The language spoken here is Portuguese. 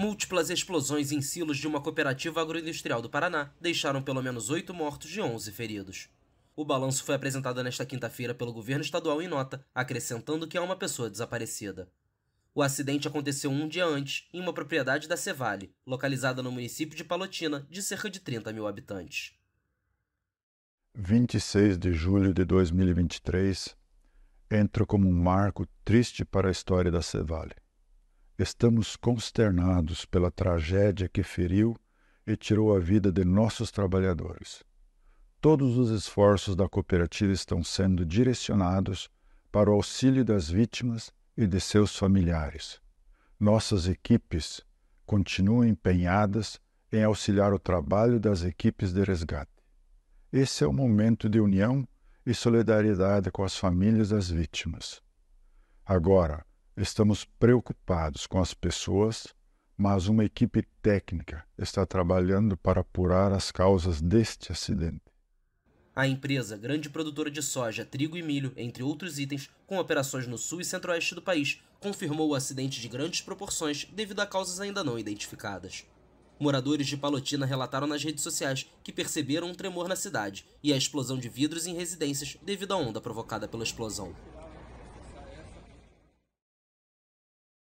Múltiplas explosões em silos de uma cooperativa agroindustrial do Paraná deixaram pelo menos oito mortos e 11 feridos. O balanço foi apresentado nesta quinta-feira pelo governo estadual em nota, acrescentando que há uma pessoa desaparecida. O acidente aconteceu um dia antes, em uma propriedade da Cevale, localizada no município de Palotina, de cerca de 30 mil habitantes. 26 de julho de 2023 entra como um marco triste para a história da Cevale. Estamos consternados pela tragédia que feriu e tirou a vida de nossos trabalhadores. Todos os esforços da cooperativa estão sendo direcionados para o auxílio das vítimas e de seus familiares. Nossas equipes continuam empenhadas em auxiliar o trabalho das equipes de resgate. Esse é o momento de união e solidariedade com as famílias das vítimas. Agora, Estamos preocupados com as pessoas, mas uma equipe técnica está trabalhando para apurar as causas deste acidente. A empresa, grande produtora de soja, trigo e milho, entre outros itens, com operações no sul e centro-oeste do país, confirmou o acidente de grandes proporções devido a causas ainda não identificadas. Moradores de Palotina relataram nas redes sociais que perceberam um tremor na cidade e a explosão de vidros em residências devido à onda provocada pela explosão.